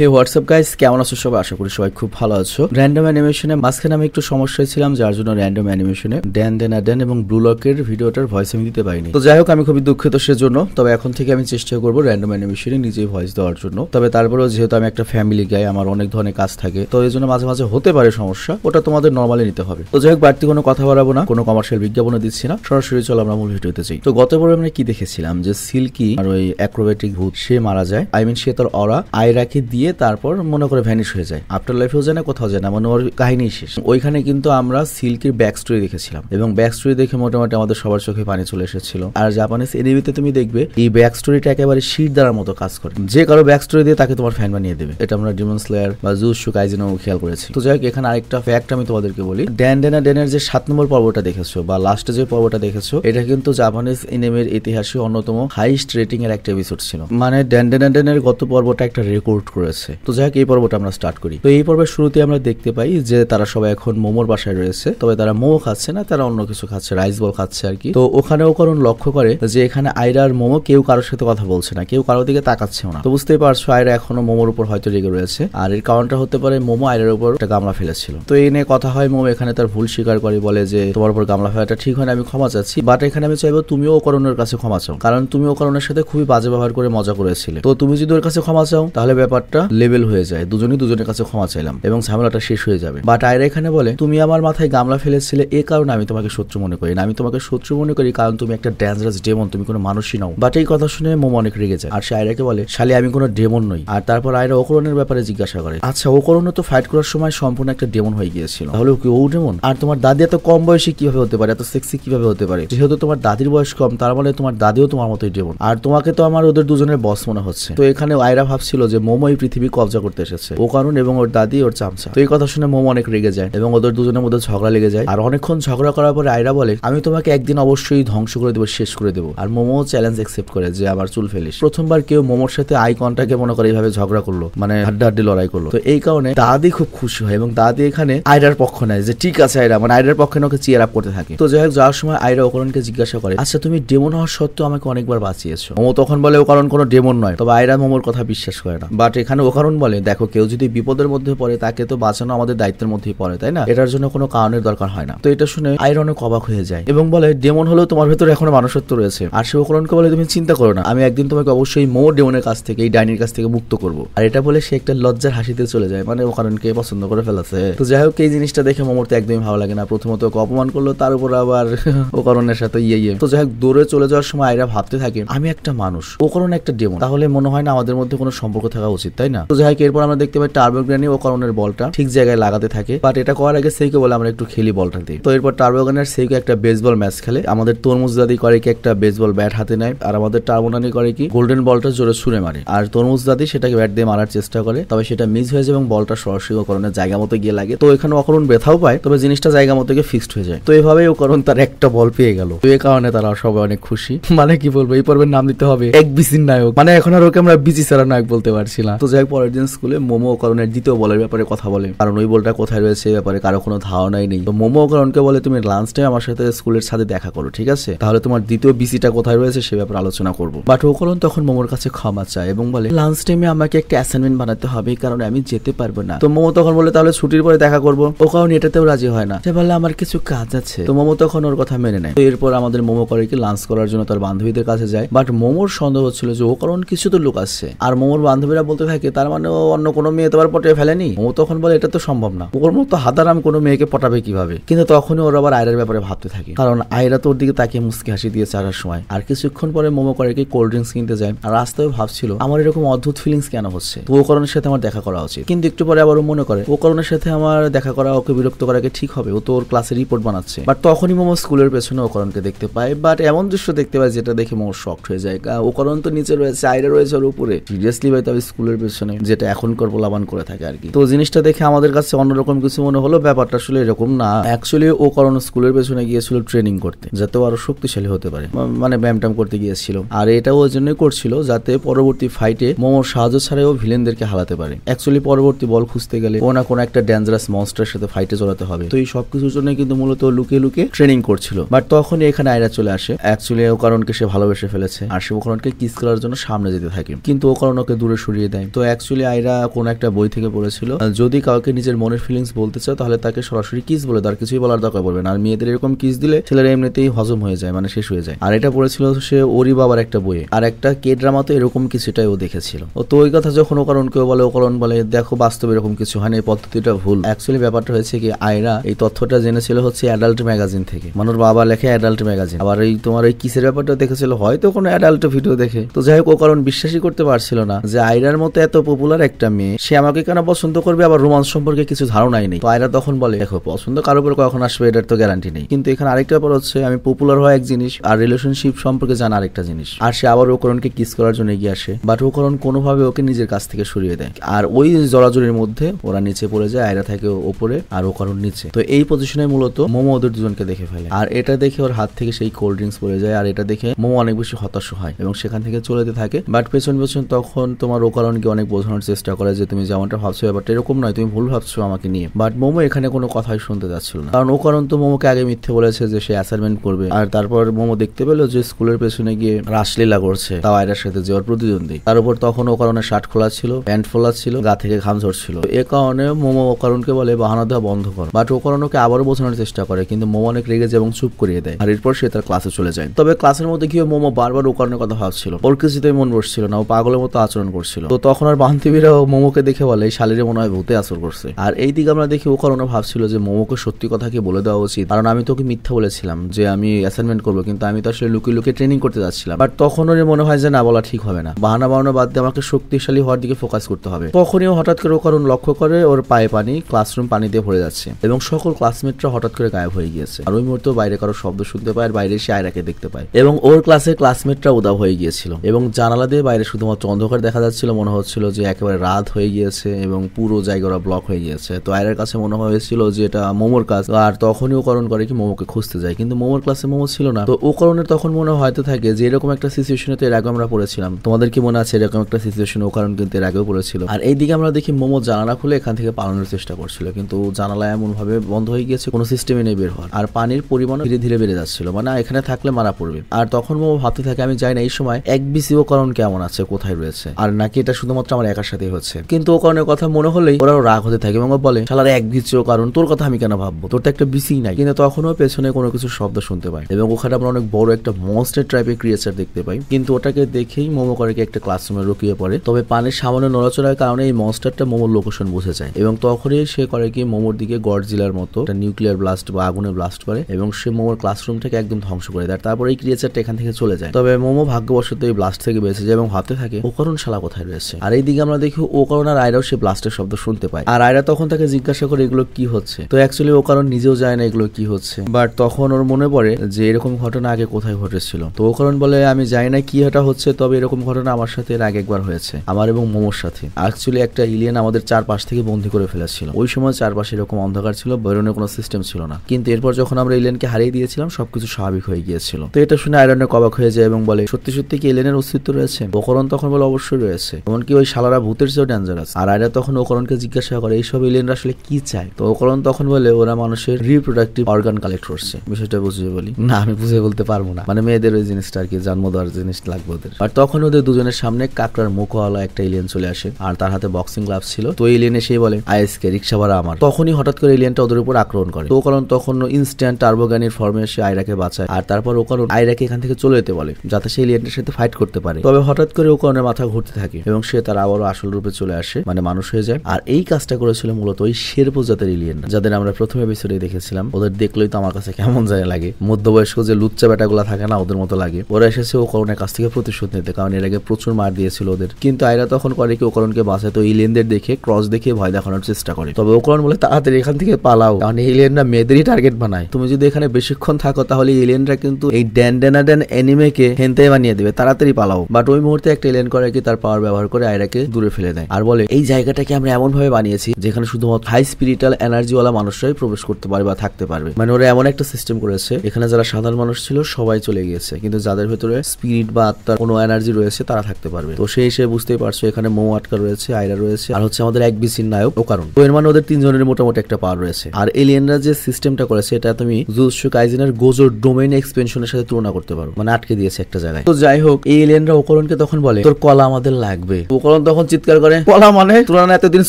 হে WhatsApp guys কেমন আছো সবাই আশা করি সবাই খুব ভালো আছো র্যান্ডম অ্যানিমেশনে মাঝখানে আমি একটু সমস্যায় ছিলাম যার জন্য র্যান্ডম অ্যানিমেশনে ড্যান দেন ড্যান এবং লকের ভিডিওটার ভয়েস আমি দিতে পারিনি তো যাই হোক আমি খুবই দুঃখিত সেজন্য তবে এখন থেকে আমি চেষ্টা করব র্যান্ডম অ্যানিমেশনে নিজেই ভয়েস দেওয়ার জন্য তবে তারপরেও যেহেতু আমি একটা ফ্যামিলি গাই আমার অনেক ধরনের কাজ থাকে তো এই জন্য মাঝে মাঝে হতে পারে সমস্যা ওটা তোমাদের নর্মালি নিতে হবে তো যাই হোক বাড়তি কোনো কথা বাড়াবো না কোনো কমার্শিয়াল বিজ্ঞাপনও দিচ্ছি না সরাসরি চলো আমরা মূল ভিডিওতে যাই তো গত পর্বে আমরা কি দেখেছিলাম যে সিল্কি আর ওই অ্যাক্রোবেটিক ভূত সে মারা যায় আই মিন সে তার অরা আয়রাকে দিয়ে গিয়ে তারপর মনে করে ভ্যানিশ হয়ে যায় আফটার লাইফেও যায় না কোথাও যায় না মানে ওর কাহিনী শেষ ওইখানে কিন্তু আমরা সিল্কের ব্যাক স্টোরি দেখেছিলাম এবং ব্যাক স্টোরি দেখে মোটামুটি আমাদের সবার চোখে পানি চলে এসেছিল আর জাপানিজ এনিমিতে তুমি দেখবে এই ব্যাক স্টোরিটা একেবারে শির দ্বারার মতো কাজ করে যে কারো ব্যাক স্টোরি দিয়ে তাকে তোমার ফ্যান বানিয়ে দেবে এটা আমরা ডিমন স্লেয়ার বা জুসু কাইজেনও খেয়াল করেছি তো যাই হোক এখানে আরেকটা ফ্যাক্ট আমি তোমাদেরকে বলি ড্যান ডেনা ডেনের যে সাত নম্বর পর্বটা দেখেছো বা লাস্টে যে পর্বটা দেখেছো এটা কিন্তু জাপানিজ এনিমের ইতিহাসে অন্যতম হাইস্ট রেটিং এর একটা এপিসোড ছিল মানে ড্যান ডেনা ডেনের গত পর্বটা একটা রেকর্ড করে করেছে তো যাই হোক এই পর্বটা আমরা স্টার্ট করি তো এই পর্বের শুরুতে আমরা দেখতে পাই যে তারা সবাই এখন মোমোর বাসায় রয়েছে তবে তারা মোমো খাচ্ছে না তারা অন্য কিছু খাচ্ছে রাইস বল খাচ্ছে আর কি তো ওখানেও কারণ লক্ষ্য করে যে এখানে আয়রা আর মোমো কেউ কারোর সাথে কথা বলছে না কেউ কারোর দিকে তাকাচ্ছেও না তো বুঝতেই পারছো আয়রা এখনো মোমোর উপর হয়তো রেগে রয়েছে আর এর কারণটা হতে পারে মোমো আয়রার উপর একটা গামলা ফেলেছিল তো এই নিয়ে কথা হয় মোমো এখানে তার ভুল স্বীকার করে বলে যে তোমার উপর গামলা ফেলাটা ঠিক হয় না আমি ক্ষমা চাচ্ছি বাট এখানে আমি চাইবো তুমিও করণের কাছে ক্ষমা চাও কারণ তুমি করণের সাথে খুবই বাজে ব্যবহার করে মজা করেছিলে তো তুমি যদি ওর কাছে ক্ষমা চাও তাহলে ব্যাপারটা লেভেল হয়ে যায় দুজনই দুজনের কাছে ক্ষমা চাইলাম এবং ঝামেলাটা শেষ হয়ে যাবে বাট আয়রা এখানে বলে তুমি আমার মাথায় গামলা ফেলেছিলে এ কারণে আমি তোমাকে শত্রু মনে করি না আমি তোমাকে শত্রু মনে করি কারণ তুমি একটা ড্যান্সারাস ডেমন তুমি কোনো মানুষই নাও বাট এই কথা শুনে মোমো অনেক রেগে যায় আর সে আয়রাকে বলে শালি আমি কোনো ডেমন নই আর তারপর আয়রা ওকরণের ব্যাপারে জিজ্ঞাসা করে আচ্ছা ওকরণ তো ফাইট করার সময় সম্পূর্ণ একটা ডেমন হয়ে গিয়েছিল তাহলে কি ও ডেমন আর তোমার দাদি এত কম বয়সে কিভাবে হতে পারে এত সেক্সি কিভাবে হতে পারে যেহেতু তোমার দাদির বয়স কম তার মানে তোমার দাদিও তোমার মতোই ডেমন আর তোমাকে তো আমার ওদের দুজনের বস মনে হচ্ছে তো এখানে আয়রা ভাবছিল যে মোমো এই পৃথিবী কবজা করতে এসেছে ও কারণ এবং ওর দাদি ওর চামচা তো এই কথা শুনে মোম অনেক রেগে যায় এবং ওদের দুজনের মধ্যে ঝগড়া লেগে যায় আর অনেকক্ষণ ঝগড়া করার পরে আয়রা বলে আমি তোমাকে একদিন অবশ্যই ধ্বংস করে দেবো শেষ করে দেবো আর মোমো চ্যালেঞ্জ অ্যাকসেপ্ট করে যে আবার চুল ফেলিস প্রথমবার কেউ মোমোর সাথে আই কন্টাকে মনে করে এইভাবে ঝগড়া করলো মানে হাড্ডাহাড্ডি লড়াই করলো তো এই কারণে দাদি খুব খুশি হয় এবং দাদি এখানে আয়রার পক্ষ নেয় যে ঠিক আছে আয়রা মানে আয়রার পক্ষে ওকে চিয়ার আপ করতে থাকে তো যাই হোক যাওয়ার সময় আয়রা ওকরণকে জিজ্ঞাসা করে আচ্ছা তুমি ডেমন হওয়ার সত্ত্বেও আমাকে অনেকবার বাঁচিয়েছো মোমো তখন বলে ওকরণ কোনো ডেমন নয় তবে আয়রা মোমোর কথা বিশ্বাস করে না বাট এখানে ওকারণ বলে দেখো কেউ যদি বিপদের মধ্যে পড়ে তাকে তো বাঁচানো আমাদের দায়িত্বের মধ্যেই পড়ে তাই না এটার জন্য কোনো কারণের দরকার হয় না তো এটা শুনে আইরনও অবাক হয়ে যায় এবং বলে ডেমন হলেও তোমার ভেতরে এখনো মানুষত্ব রয়েছে আর সে ওকরণকে বলে তুমি চিন্তা করো না আমি একদিন তোমাকে অবশ্যই মো ডেমনের কাছ থেকে এই ডাইনির কাছ থেকে মুক্ত করব আর এটা বলে সে একটা লজ্জার হাসিতে চলে যায় মানে ওকারণকে পছন্দ করে ফেলাছে তো যাই হোক এই জিনিসটা দেখে মোমোর তো একদমই ভালো লাগে না প্রথমত ওকে অপমান করলো তার উপর আবার ওকরণের সাথে ইয়ে ইয়ে তো যাই হোক দৌড়ে চলে যাওয়ার সময় আয়রা ভাবতে থাকে আমি একটা মানুষ ওকরণ একটা ডেমন তাহলে মনে হয় না আমাদের মধ্যে কোনো সম্পর্ক থাকা উচিত তাই না তো যাই এরপর আমরা দেখতে পাই টার্বো গ্রানি ও করণের বলটা ঠিক জায়গায় লাগাতে থাকে বাট এটা করার আগে সেইকে বলে আমরা একটু খেলি বলটা দিই তো এরপর টার্বো গ্রানের সেইকে একটা বেসবল ম্যাচ খেলে আমাদের তরমুজ দাদি করে কি একটা বেসবল ব্যাট হাতে নেয় আর আমাদের টার্বোনানি করে কি গোল্ডেন বলটা জোরে ছুঁড়ে মারে আর তরমুজ দাদি সেটাকে ব্যাট দিয়ে মারার চেষ্টা করে তবে সেটা মিস হয়ে যায় এবং বলটা সরাসরি অকরণের জায়গা মতো গিয়ে লাগে তো এখানে অকরণ ব্যথাও পায় তবে জিনিসটা জায়গা মতো গিয়ে ফিক্সড হয়ে যায় তো এভাবেই অকরণ তার একটা বল পেয়ে গেল তো এই কারণে তারা সবাই অনেক খুশি মানে কি বলবো এই পর্বের নাম দিতে হবে এক বিসির নায়ক মানে এখন আর ওকে আমরা বিজি সারা নায়ক বলতে পারছি না তো যাই যাক পরের দিন স্কুলে মোমো অকারণের দ্বিতীয় বলের ব্যাপারে কথা বলে কারণ ওই বলটা কোথায় রয়েছে ব্যাপারে কারো কোনো ধারণাই নেই তো মোমো অকারণকে বলে তুমি লাঞ্চ টাইম আমার সাথে স্কুলের সাথে দেখা করো ঠিক আছে তাহলে তোমার দ্বিতীয় বিসিটা কোথায় রয়েছে সে ব্যাপারে আলোচনা করবো বাট ওকরণ তখন মোমোর কাছে ক্ষমা চায় এবং বলে লাঞ্চ টাইমে আমাকে একটা অ্যাসাইনমেন্ট বানাতে হবে কারণ আমি যেতে পারবো না তো মোমো তখন বলে তাহলে ছুটির পরে দেখা করবো ও কারণ এটাতেও রাজি হয় না সে বললে আমার কিছু কাজ আছে তো মোমো তখন ওর কথা মেনে নেয় তো এরপর আমাদের মোমো করে লাঞ্চ করার জন্য তার বান্ধবীদের কাছে যায় বাট মোমোর সন্দেহ হচ্ছিল যে ও কারণ কিছু তো লোক আসছে আর মোমোর বান্ধবীরা বলতে থাকে তার মানে ও অন্য কোনো মেয়ে তোমার পটিয়ে ফেলেনি ও তখন বলে এটা তো সম্ভব না ওর মতো হাতারাম কোনো মেয়েকে পটাবে কিভাবে কিন্তু তখন ওর আবার আয়রার ব্যাপারে ভাবতে থাকে কারণ আয়রা ওর দিকে তাকিয়ে মুসকি হাসি দিয়েছে আসার সময় আর কিছুক্ষণ পরে মোমো করে কি কোল্ড ড্রিঙ্কস কিনতে যায় আর রাস্তায় ভাবছিল আমার এরকম অদ্ভুত ফিলিংস কেন হচ্ছে তো ও করণের সাথে আমার দেখা করা উচিত কিন্তু একটু পরে আবার মনে করে ও করণের সাথে আমার দেখা করা ওকে বিরক্ত করাকে ঠিক হবে ও তো ওর ক্লাসে রিপোর্ট বানাচ্ছে বাট তখনই মোমো স্কুলের পেছনে ওকরণকে দেখতে পায় বাট এমন দৃশ্য দেখতে পায় যেটা দেখে মোমো শক্ট হয়ে যায় ওকরণ তো নিচে রয়েছে আয়রা রয়েছে ওর উপরে সিরিয়াসলি ভাই তবে স্কুলের পেছনে পিছনে যেটা এখনকার পোলাবান করে থাকে আর কি তো জিনিসটা দেখে আমাদের কাছে অন্যরকম কিছু মনে হলো ব্যাপারটা আসলে এরকম না অ্যাকচুয়ালি ও কারণ স্কুলের পেছনে গিয়েছিল ট্রেনিং করতে যাতে আরো শক্তিশালী হতে পারে মানে ব্যায়াম করতে গিয়েছিল আর এটা ওর জন্যই করছিল যাতে পরবর্তী ফাইটে মোমোর সাহায্য ছাড়াই ও ভিলেনদেরকে হারাতে পারে অ্যাকচুয়ালি পরবর্তী বল খুঁজতে গেলে ও না কোনো একটা ডেঞ্জারাস মনস্টার সাথে ফাইটে জড়াতে হবে তো এই সবকিছুর জন্য কিন্তু মূলত লুকে লুকে ট্রেনিং করছিল বাট তখনই এখানে আয়রা চলে আসে অ্যাকচুয়ালি ও কারণকে সে ভালোবেসে ফেলেছে আর সে ও কারণকে কিস করার জন্য সামনে যেতে থাকে কিন্তু ও কারণ ওকে দূরে সরিয়ে দেয় তো অ্যাকচুয়ালি আয়রা কোনো একটা বই থেকে পড়েছিল যদি কাউকে নিজের মনের ফিলিংস বলতে চাও তাহলে তাকে সরাসরি কিস বলে তার কিছুই বলার দরকার পড়বে না আর মেয়েদের এরকম কিস দিলে ছেলেরা এমনিতেই হজম হয়ে যায় মানে শেষ হয়ে যায় আর এটা পড়েছিল সে ওরি বাবার একটা বই আর একটা কে ড্রামা তো এরকম কিছুটাই ও দেখেছিল ও তো ওই কথা যখন ও কারণ কেউ বলে ও কারণ বলে দেখো বাস্তবে এরকম কিছু হয় না এই পদ্ধতিটা ভুল অ্যাকচুয়ালি ব্যাপারটা হয়েছে কি আয়রা এই তথ্যটা জেনেছিল হচ্ছে অ্যাডাল্ট ম্যাগাজিন থেকে মানুষ বাবা লেখে অ্যাডাল্ট ম্যাগাজিন আবার এই তোমার ওই কিসের ব্যাপারটা দেখেছিল হয়তো কোনো অ্যাডাল্ট ভিডিও দেখে তো যাই হোক ও কারণ বিশ্বাসই করতে পারছিল না যে আয়রার মতো এত এত পপুলার একটা মেয়ে সে আমাকে কেন পছন্দ করবে আবার রোমান্স সম্পর্কে কিছু ধারণাই নেই তো আয়রা তখন বলে দেখো পছন্দ কারো উপর কখন আসবে এটার তো গ্যারান্টি নেই কিন্তু এখানে আরেকটা ব্যাপার হচ্ছে আমি পপুলার হওয়া এক জিনিস আর রিলেশনশিপ সম্পর্কে জানা আরেকটা জিনিস আর সে আবার ওকরণকে কিস করার জন্য এগিয়ে আসে বাট ওকরণ কোনোভাবে ওকে নিজের কাছ থেকে সরিয়ে দেয় আর ওই জড়াজড়ির মধ্যে ওরা নিচে পড়ে যায় আয়রা থাকে ওপরে আর ওকরণ নিচে তো এই পজিশনে মূলত মোমো ওদের দুজনকে দেখে ফেলে আর এটা দেখে ওর হাত থেকে সেই কোল্ড ড্রিঙ্কস পড়ে যায় আর এটা দেখে মোমো অনেক বেশি হতাশ হয় এবং সেখান থেকে চলে যেতে থাকে বাট পেছন পেছন তখন তোমার ওকরণকে অনেক অনেক বোঝানোর চেষ্টা করে যে তুমি যেমনটা ভাবছো ব্যাপারটা এরকম নয় তুমি ভুল ভাবছো আমাকে নিয়ে বাট মোমো এখানে কোনো কথাই শুনতে যাচ্ছিল না কারণ ও কারণ তো মোমোকে আগে মিথ্যে বলেছে যে সে অ্যাসাইনমেন্ট করবে আর তারপর মোমো দেখতে পেলো যে স্কুলের পেছনে গিয়ে রাসলীলা করছে তাও আয়রার সাথে যাওয়ার প্রতিদ্বন্দ্বী তার উপর তখন ও কারণে শার্ট খোলা ছিল প্যান্ট ফোলা ছিল গা থেকে ঘাম ঝরছিল এ কারণে মোমো ও কারণকে বলে বাহানা দেওয়া বন্ধ কর বাট ও কারণ ওকে আবারও বোঝানোর চেষ্টা করে কিন্তু মোমো অনেক রেগে যায় এবং চুপ করিয়ে দেয় আর এরপর সে তার ক্লাসে চলে যায় তবে ক্লাসের মধ্যে গিয়ে মোমো বারবার ও কারণের কথা ভাবছিল ওর কিছুতেই মন বসছিল না ও পাগলের মতো আচরণ করছিল তো তখন আমার বান্ধবীরাও মোমোকে দেখে বলে শালিরে মনে হয় ভূতে আসর করছে আর এই দিকে আমরা দেখি ও কারণে ভাবছিল যে মোমোকে সত্যি কথা কি বলে দেওয়া উচিত কারণ আমি তোকে মিথ্যা বলেছিলাম যে আমি অ্যাসাইনমেন্ট করবো কিন্তু আমি তো আসলে লুকিয়ে লুকিয়ে ট্রেনিং করতে যাচ্ছিলাম বাট তখন ওর মনে হয় যে না বলা ঠিক হবে না বাহানা বাহানো বাদ দিয়ে আমাকে শক্তিশালী হওয়ার দিকে ফোকাস করতে হবে তখনই হঠাৎ করে ও কারণ লক্ষ্য করে ওর পায়ে পানি ক্লাসরুম পানিতে ভরে যাচ্ছে এবং সকল ক্লাসমেটরা হঠাৎ করে গায়েব হয়ে গিয়েছে আর ওই মুহূর্তে বাইরে কারো শব্দ শুনতে পায় আর বাইরে সে আয়রাকে দেখতে পায় এবং ওর ক্লাসের ক্লাসমেটরা উদাব হয়ে গিয়েছিল এবং জানালা দিয়ে বাইরে শুধুমাত্র অন্ধকার দেখা যাচ্ছিল মনে হচ্ছিল হয়েছিল যে একেবারে রাত হয়ে গিয়েছে এবং পুরো জায়গাটা ব্লক হয়ে গিয়েছে তো আয়ের কাছে মনে হয়েছিল যে এটা মোমোর কাজ আর তখনই ও করণ করে কি মোমোকে খুঁজতে যায় কিন্তু মোমোর ক্লাসে মোমো ছিল না তো ও করণের তখন মনে হয়তো থাকে যে এরকম একটা সিচুয়েশনে তো এর আগে আমরা পড়েছিলাম তোমাদের কি মনে আছে এরকম একটা সিচুয়েশন ও কারণ কিন্তু এর আগেও পড়েছিল আর এইদিকে আমরা দেখি মোমো জানালা খুলে এখান থেকে পালানোর চেষ্টা করছিল কিন্তু জানালা এমনভাবে বন্ধ হয়ে গিয়েছে কোনো সিস্টেমে নেই বের হওয়ার আর পানির পরিমাণও ধীরে ধীরে বেড়ে যাচ্ছিল মানে এখানে থাকলে মারা পড়বে আর তখন মোমো ভাবতে থাকে আমি যাই না এই সময় এক বিসিও করণ কেমন আছে কোথায় রয়েছে আর নাকি এটা শুধুমাত্র আমার একার সাথেই হচ্ছে কিন্তু ও কারণে কথা মনে হলেই ওরা রাগ হতে থাকে এবং বলে শালার এক বিচ্ছ কারণ তোর কথা আমি কেন ভাববো তোর তো একটা বিসি নাই কিন্তু তখনও পেছনে কোনো কিছু শব্দ শুনতে পাই এবং ওখানে আমরা অনেক বড় একটা মনস্টার টাইপের ক্রিয়েচার দেখতে পাই কিন্তু ওটাকে দেখেই মোমো করে একটা ক্লাসরুমে রুকিয়ে পড়ে তবে পানির সামান্য নড়াচড়ার কারণে এই মনস্টারটা মোমোর লোকেশন বুঝে যায় এবং তখনই সে করে কি মোমোর দিকে গড় জিলার মতো একটা নিউক্লিয়ার ব্লাস্ট বা আগুনে ব্লাস্ট করে এবং সে মোমোর ক্লাসরুমটাকে একদম ধ্বংস করে দেয় তারপরে এই ক্রিয়েচারটা এখান থেকে চলে যায় তবে মোমো ভাগ্যবশত এই ব্লাস্ট থেকে বেঁচে যায় এবং ভাবতে থাকে ওকরণ শালা কোথায় রয়েছে আর এই এইদিকে আমরা দেখি ও কারণ আর আয়রাও সে ব্লাস্টের শব্দ শুনতে পায় আর আয়রা তখন তাকে জিজ্ঞাসা করে এগুলো কি হচ্ছে তো অ্যাকচুয়ালি ও কারণ নিজেও জানে না এগুলো কি হচ্ছে বাট তখন ওর মনে পড়ে যে এরকম ঘটনা আগে কোথায় ঘটেছিল তো ও কারণ বলে আমি জানি না কি এটা হচ্ছে তবে এরকম ঘটনা আমার সাথে এর আগে একবার হয়েছে আমার এবং মোমোর সাথে অ্যাকচুয়ালি একটা ইলিয়ান আমাদের চারপাশ থেকে বন্দি করে ফেলেছিল ওই সময় চারপাশে এরকম অন্ধকার ছিল বেরোনোর কোনো সিস্টেম ছিল না কিন্তু এরপর যখন আমরা ইলিয়ানকে হারিয়ে দিয়েছিলাম সবকিছু স্বাভাবিক হয়ে গিয়েছিল তো এটা শুনে আয়রনের কবাক হয়ে যায় এবং বলে সত্যি সত্যি কি ইলিয়ানের অস্তিত্ব রয়েছে ওকরণ তখন বলে অবশ্যই রয়েছে এমনকি ওই শালারা ভূতের চেয়েও ডেঞ্জারাস আর আয়রা তখন ওকরণকে জিজ্ঞাসা করে এইসব এলিয়েন আসলে কি চায় তো ওকরণ তখন বলে ওরা মানুষের রিপ্রোডাক্টিভ অর্গান কালেক্ট করছে বিষয়টা বুঝিয়ে বলি না আমি বুঝে বলতে পারবো না মানে মেয়েদের ওই জিনিসটা আর কি জন্ম দেওয়ার জিনিস লাগবে ওদের আর তখন ওদের দুজনের সামনে কাকড়ার মুখওয়ালা একটা এলিয়েন চলে আসে আর তার হাতে বক্সিং গ্লাভস ছিল তো এলিয়েন এসেই বলে আইএসকে রিক্সা ভাড়া আমার তখনই হঠাৎ করে এলিয়েনটা ওদের উপর আক্রমণ করে তো ওকরণ তখন ইনস্ট্যান্ট টার্বোগানির ফর্মে এসে আয়রাকে বাঁচায় আর তারপর ওকরণ আয়রাকে এখান থেকে চলে যেতে বলে যাতে সে এলিয়েনটার সাথে ফাইট করতে পারে তবে হঠাৎ করে ওকরণের মাথা ঘুরতে থাকে এবং সে তার তারা আবারও আসল রূপে চলে আসে মানে মানুষ হয়ে যায় আর এই কাজটা করেছিল মূলত ওই শেরপো জাতের ইলিয়েন যাদের আমরা প্রথম এপিসোডে দেখেছিলাম ওদের দেখলেই তো আমার কাছে কেমন যায় লাগে মধ্যবয়স্ক যে লুচ্চা বেটাগুলা থাকে না ওদের মতো লাগে ওরা এসেছে ও করণের কাছ থেকে প্রতিশোধ নিতে কারণ এর আগে প্রচুর মার দিয়েছিল ওদের কিন্তু আয়রা তখন করে কি ওকরণকে বাঁচে তো ইলিয়েনদের দেখে ক্রস দেখে ভয় দেখানোর চেষ্টা করে তবে ওকরণ বলে তাড়াতাড়ি এখান থেকে পালাও কারণ এলিয়েনরা মেয়েদেরই টার্গেট বানায় তুমি যদি এখানে বেশিক্ষণ থাকো তাহলে এলিয়েনরা কিন্তু এই ড্যান ড্যান এনিমেকে হেনতে বানিয়ে দেবে তাড়াতাড়ি পালাও বাট ওই মুহূর্তে একটা এলিয়েন করে কি তার পাওয়ার ব্যবহার করে আয়রা জায়গাটাকে দূরে ফেলে দেয় আর বলে এই জায়গাটাকে আমরা এমন ভাবে বানিয়েছি যেখানে শুধুমাত্র হাই স্পিরিটাল এনার্জিওয়ালা মানুষরাই প্রবেশ করতে পারে বা থাকতে পারবে মানে ওরা এমন একটা সিস্টেম করেছে এখানে যারা সাধারণ মানুষ ছিল সবাই চলে গিয়েছে কিন্তু যাদের ভেতরে স্পিরিট বা আত্মার কোনো এনার্জি রয়েছে তারা থাকতে পারবে তো সেই হিসেবে বুঝতেই পারছো এখানে মৌ আটকা রয়েছে আয়রা রয়েছে আর হচ্ছে আমাদের এক বিসির নায়ক ও কারণ তো এর মানে ওদের তিনজনের মোটামুটি একটা পাওয়ার রয়েছে আর এলিয়েনরা যে সিস্টেমটা করেছে এটা তুমি জুসু কাইজিনের গোজোর ডোমেইন এক্সপেনশনের সাথে তুলনা করতে পারো মানে আটকে দিয়েছে একটা জায়গায় তো যাই হোক এই এলিয়েনরা ওকরণকে তখন বলে তোর কলা আমাদের লাগবে ওকরণ বলুন তখন চিৎকার করে কলা মানে তোরা না এতদিন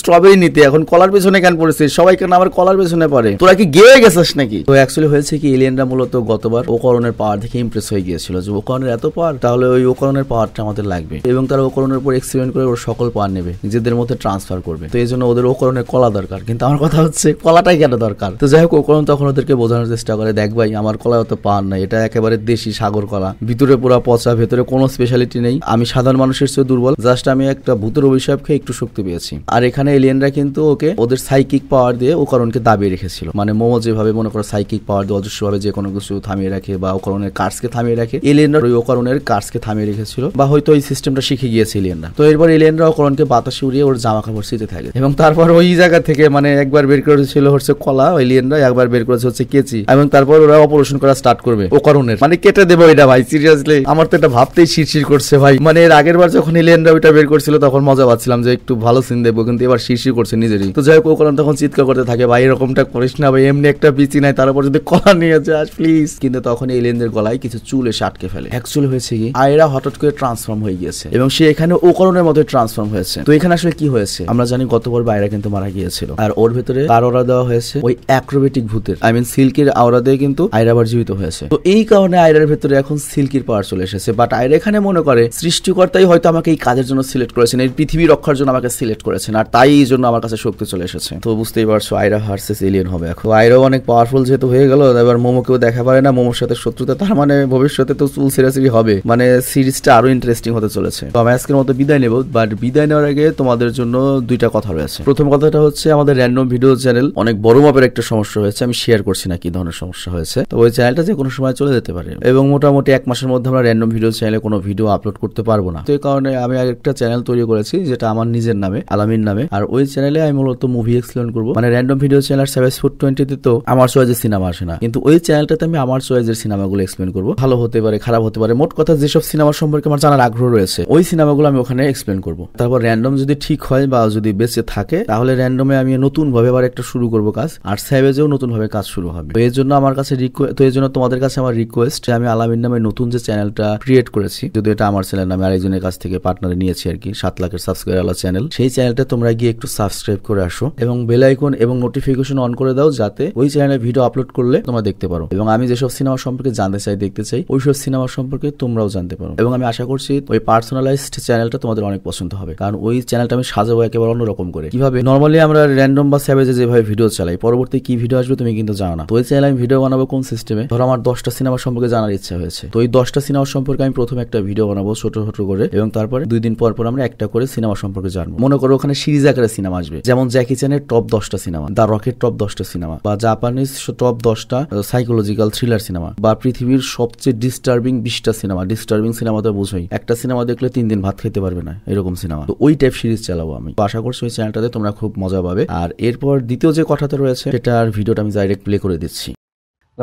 স্ট্রবেরি নিতে এখন কলার পেছনে কেন পড়েছিস সবাই কেন আমার কলার পেছনে পড়ে তোরা কি গেয়ে গেছিস নাকি তো অ্যাকচুয়ালি হয়েছে কি এলিয়েনরা মূলত গতবার ওকরণের পাওয়ার দেখে ইমপ্রেস হয়ে গিয়েছিল যে ওকরণের এত পাওয়ার তাহলে ওই ওকরণের পাওয়ারটা আমাদের লাগবে এবং তারা ওকরণের উপর এক্সপেরিমেন্ট করে ওর সকল পাওয়ার নেবে নিজেদের মধ্যে ট্রান্সফার করবে তো এই জন্য ওদের ওকরণের কলা দরকার কিন্তু আমার কথা হচ্ছে কলাটাই কেন দরকার তো যাই হোক ওকরণ তখন ওদেরকে বোঝানোর চেষ্টা করে দেখ ভাই আমার কলা অত পাওয়ার নাই এটা একেবারে দেশি সাগর কলা ভিতরে পুরো পচা ভেতরে কোনো স্পেশালিটি নেই আমি সাধারণ মানুষের চেয়ে দুর্বল জাস্ট আমি একটা একটা ভূতের অভিশাপ খেয়ে একটু শক্তি পেয়েছি আর এখানে এলিয়েনরা কিন্তু ওকে ওদের সাইকিক পাওয়ার দিয়ে ও করণকে দাবিয়ে রেখেছিল মানে মোমো যেভাবে মনে করো সাইকিক পাওয়ার দিয়ে অজস্রভাবে যে কোনো কিছু থামিয়ে রাখে বা ওকরণের কার্সকে থামিয়ে রাখে এলিয়েনরা ওই ওকরণের কার্সকে থামিয়ে রেখেছিল বা হয়তো এই সিস্টেমটা শিখে গিয়েছে এলিয়েনরা তো এরপর এলিয়েনরা ওকরণকে বাতাসে উড়িয়ে ওর জামা কাপড় শীতে থাকে এবং তারপর ওই জায়গা থেকে মানে একবার বের করেছিল হচ্ছে কলা এলিয়েনরা একবার বের করেছে হচ্ছে কেচি এবং তারপর ওরা অপারেশন করা স্টার্ট করবে ওকরণের মানে কেটে দেবে ওইটা ভাই সিরিয়াসলি আমার তো এটা ভাবতেই শিরশির করছে ভাই মানে এর আগের বার যখন এলিয়েনরা ওইটা বের করছিল তখন মজা পাচ্ছিলাম যে একটু ভালো সিন দেবো কিন্তু এবার শিরশির করছে নিজেরই তো যাই হোক ওখানে তখন চিৎকার করতে থাকে ভাই এরকমটা করিস না ভাই এমনি একটা বিচি নাই তারপর যদি কলা নিয়ে যাস প্লিজ কিন্তু তখন এই লেনদের গলায় কিছু চুল এসে আটকে ফেলে অ্যাকচুয়ালি হয়েছে কি আয়রা হঠাৎ করে ট্রান্সফর্ম হয়ে গিয়েছে এবং সে এখানে ওকরণের মতো ট্রান্সফর্ম হয়েছে তো এখানে আসলে কি হয়েছে আমরা জানি গত গতবার বাইরা কিন্তু মারা গিয়েছিল আর ওর ভেতরে কার অরা দেওয়া হয়েছে ওই অ্যাক্রোবেটিক ভূতের আই মিন সিল্কের আওরা দিয়ে কিন্তু আয়রা আবার জীবিত হয়েছে তো এই কারণে আয়রার ভেতরে এখন সিল্কির পাওয়ার চলে এসেছে বাট আয়রা এখানে মনে করে সৃষ্টিকর্তাই হয়তো আমাকে এই কাজের জন্য সিলেক্ট করে করেছেন এই পৃথিবী রক্ষার জন্য আমাকে সিলেক্ট করেছেন আর তাই এই জন্য আমার কাছে শক্তি চলে এসেছে তো বুঝতেই পারছো আয়রা ভার্সেস এলিয়েন হবে এখন আয়রাও অনেক পাওয়ারফুল যেহেতু হয়ে গেল এবার মোমো কেউ দেখা পারে না মোমোর সাথে শত্রুতা তার মানে ভবিষ্যতে তো চুল সিরাসিরি হবে মানে সিরিজটা আরো ইন্টারেস্টিং হতে চলেছে তো আমি আজকের মতো বিদায় নেব বাট বিদায় নেওয়ার আগে তোমাদের জন্য দুইটা কথা রয়েছে প্রথম কথাটা হচ্ছে আমাদের র্যান্ডম ভিডিও চ্যানেল অনেক বড় মাপের একটা সমস্যা হয়েছে আমি শেয়ার করছি না কি ধরনের সমস্যা হয়েছে তো ওই চ্যানেলটা যে কোনো সময় চলে যেতে পারে এবং মোটামুটি এক মাসের মধ্যে আমরা র্যান্ডম ভিডিও চ্যানেলে কোনো ভিডিও আপলোড করতে পারবো না তো এই কারণে আমি একটা চ্যানেল তৈরি ভিডিও করেছি যেটা আমার নিজের নামে আলামিন নামে আর ওই চ্যানেলে আমি মূলত মুভি এক্সপ্লেন করবো মানে র্যান্ডম ভিডিও চ্যানেল সেভেস ফুড টোয়েন্টিতে তো আমার চয়েসের সিনেমা আসে না কিন্তু ওই চ্যানেলটাতে আমি আমার চয়েসের সিনেমাগুলো এক্সপ্লেন করবো ভালো হতে পারে খারাপ হতে পারে মোট কথা যেসব সিনেমা সম্পর্কে আমার জানার আগ্রহ রয়েছে ওই সিনেমাগুলো আমি ওখানে এক্সপ্লেন করবো তারপর র্যান্ডম যদি ঠিক হয় বা যদি বেঁচে থাকে তাহলে র্যান্ডমে আমি নতুন ভাবে আবার একটা শুরু করবো কাজ আর স্যাভেজেও নতুন ভাবে কাজ শুরু হবে তো এর জন্য আমার কাছে তো এই জন্য তোমাদের কাছে আমার রিকোয়েস্ট আমি আলামিন নামে নতুন যে চ্যানেলটা ক্রিয়েট করেছি যদি এটা আমার চ্যানেল নামে আরেকজনের কাছ থেকে পার্টনারে নিয়েছি আর কি সাত লাখের সাবস্ক্রাইব আলা চ্যানেল সেই চ্যানেলটা তোমরা গিয়ে একটু সাবস্ক্রাইব করে আসো এবং বেল আইকন এবং নোটিফিকেশন অন করে দাও যাতে ওই চ্যানেলে ভিডিও আপলোড করলে তোমরা দেখতে পারো এবং আমি যেসব সিনেমা সম্পর্কে জানতে চাই দেখতে চাই ওইসব সিনেমা সম্পর্কে তোমরাও জানতে পারো এবং আমি আশা করছি ওই পার্সোনালাইজড চ্যানেলটা তোমাদের অনেক পছন্দ হবে কারণ ওই চ্যানেলটা আমি সাজাবো একেবারে অন্যরকম করে কিভাবে নর্মালি আমরা র্যান্ডম বা স্যাভেজে যেভাবে ভিডিও চালাই পরবর্তী কি ভিডিও আসবে তুমি কিন্তু জানো না তো ওই চ্যানেলে আমি ভিডিও বানাবো কোন সিস্টেমে ধরো আমার দশটা সিনেমা সম্পর্কে জানার ইচ্ছা হয়েছে তো ওই দশটা সিনেমা সম্পর্কে আমি প্রথমে একটা ভিডিও বানাবো ছোট ছোট করে এবং তারপরে দুই দিন পর পর আমরা একটা করে সিনেমা সম্পর্কে জানবো মনে করো ওখানে সিরিজ আকারে সিনেমা আসবে যেমন জ্যাকি চ্যানের টপ দশটা সিনেমা দা রকেট টপ দশটা সিনেমা বা জাপানিজ টপ দশটা সাইকোলজিক্যাল থ্রিলার সিনেমা বা পৃথিবীর সবচেয়ে ডিস্টার্বিং বিশটা সিনেমা ডিস্টার্বিং সিনেমা তো বুঝোই একটা সিনেমা দেখলে তিন দিন ভাত খেতে পারবে না এরকম সিনেমা তো ওই টাইপ সিরিজ চালাবো আমি আশা করছি ওই চ্যানেলটাতে তোমরা খুব মজা পাবে আর এরপর দ্বিতীয় যে কথাটা রয়েছে সেটার ভিডিওটা আমি ডাইরেক্ট প্লে করে দিচ্ছি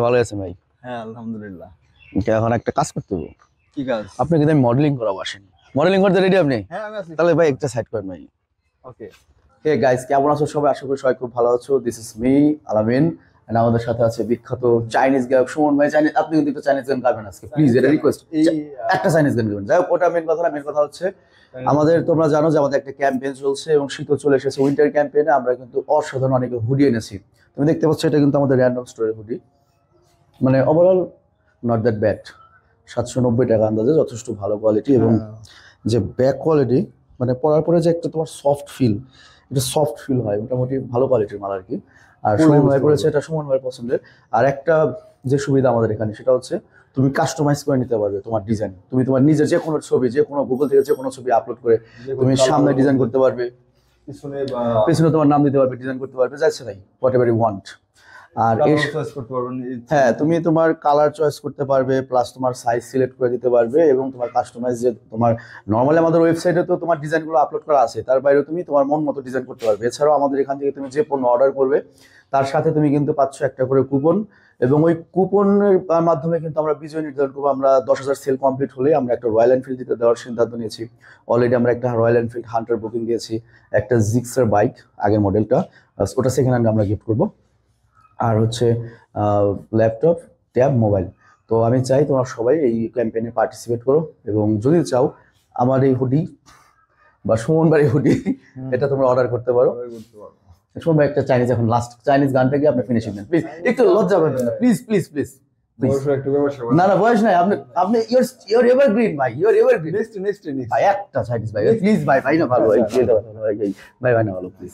ভালো আছে ভাই হ্যাঁ আলহামদুলিল্লাহ এখন একটা কাজ করতে হবে কি কাজ আপনাকে আমি মডেলিং করাবো আসেনি মডেলিং করতে রেডি আপনি হ্যাঁ, তাহলে ভাই একটা সাইড করেন ভাই ওকে হে গাইস কেমন আছো সবাই আশা করি সবাই খুব ভালো আছো this is me Alamin and আমাদের সাথে আছে বিখ্যাত চাইনিজ গায়ক সুমন ভাই চাইনিজ আপনি কিন্তু একটা চাইনিজ গান গাবেন আজকে প্লিজ এটা রিকোয়েস্ট একটা চাইনিজ গান গাবেন যাই হোক ওটা মেন কথা না মেন কথা হচ্ছে আমাদের তোমরা জানো যে আমাদের একটা ক্যাম্পেইন চলছে এবং শীতও চলে এসেছে উইন্টার ক্যাম্পেইনে আমরা কিন্তু অসাধারণ অনেক হুডি এনেছি তুমি দেখতে পাচ্ছ এটা কিন্তু আমাদের র্যান্ডম স্টোরের হুডি মানে ওভারঅল নট দ্যাট ব্যাড সাতশো নব্বই টাকা আন্দাজে যথেষ্ট ভালো কোয়ালিটি এবং হ্যাঁ। যে ব্যাক কোয়ালিটি মানে পরার পরে যে একটা তোমার সফট ফিল এটা সফট ফিল হয় মোটামুটি ভালো কোয়ালিটির মাল আর কি আর সমন্বয় করেছে এটা সমন্বয় পছন্দের আর একটা যে সুবিধা আমাদের এখানে সেটা হচ্ছে তুমি কাস্টমাইজ করে নিতে পারবে তোমার ডিজাইন তুমি তোমার নিজের যে কোনো ছবি যে কোনো গুগল থেকে যে কোনো ছবি আপলোড করে তুমি সামনে ডিজাইন করতে পারবে পিছনে তোমার নাম দিতে পারবে ডিজাইন করতে পারবে যাচ্ছে নাই হোয়াট এভার ইউ ওয়ান্ট আর হ্যাঁ তুমি তোমার কালার চয়েস করতে পারবে প্লাস তোমার সাইজ সিলেক্ট করে দিতে পারবে এবং তোমার কাস্টমাইজ যে তোমার নর্মালি আমাদের ওয়েবসাইটে তো তোমার ডিজাইনগুলো আপলোড করা আছে তার বাইরে তুমি তোমার মন মতো ডিজাইন করতে পারবে এছাড়াও আমাদের এখান থেকে তুমি যে পণ্য অর্ডার করবে তার সাথে তুমি কিন্তু পাচ্ছ একটা করে কুপন এবং ওই কুপনের মাধ্যমে কিন্তু আমরা বিজয় নির্ধারণ করবো আমরা দশ হাজার সেল কমপ্লিট হলে আমরা একটা রয়্যাল এনফিল্ড দিতে দেওয়ার সিদ্ধান্ত নিয়েছি অলরেডি আমরা একটা রয়্যাল এনফিল্ড হান্টার বুকিং দিয়েছি একটা জিক্সার বাইক আগের মডেলটা ওটা সেকেন্ড হ্যান্ড আমরা গিফট করবো আর হচ্ছে ল্যাপটপ ট্যাব মোবাইল তো আমি চাই তোমরা সবাই এই ক্যাম্পেইনে পার্টিসিপেট করো এবং যদি চাও আমার এই হুডি বা সুমন এই হুডি এটা তোমরা অর্ডার করতে পারো সুমন ভাই একটা চাইনিজ এখন লাস্ট চাইনিজ গানটা গিয়ে আপনি ফিনিশিং দেন প্লিজ একটু লজ্জা পাবেন না প্লিজ প্লিজ প্লিজ না না বয়স নাই আপনি আপনি ইওর ইওর এভারগ্রিন ভাই your evergreen next next next ভাই একটা চাইনিজ ভাই প্লিজ ভাই ভাই না ভালো ভাই আচ্ছা, আচ্ছা। ভাই না ভালো প্লিজ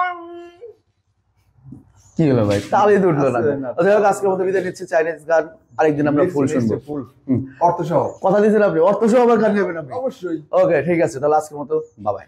কি হলো ভাই তালে দুটলো না যাই আজকের মতো বিদায় নিচ্ছে চাইনিজ গান আরেকদিন আমরা ফুল শুনবো ফুল অর্থ সহ কথা দিয়েছেন আপনি অর্থ সহ আবার গান গাবেন আপনি অবশ্যই ওকে ঠিক আছে তাহলে আজকের মতো বাবাই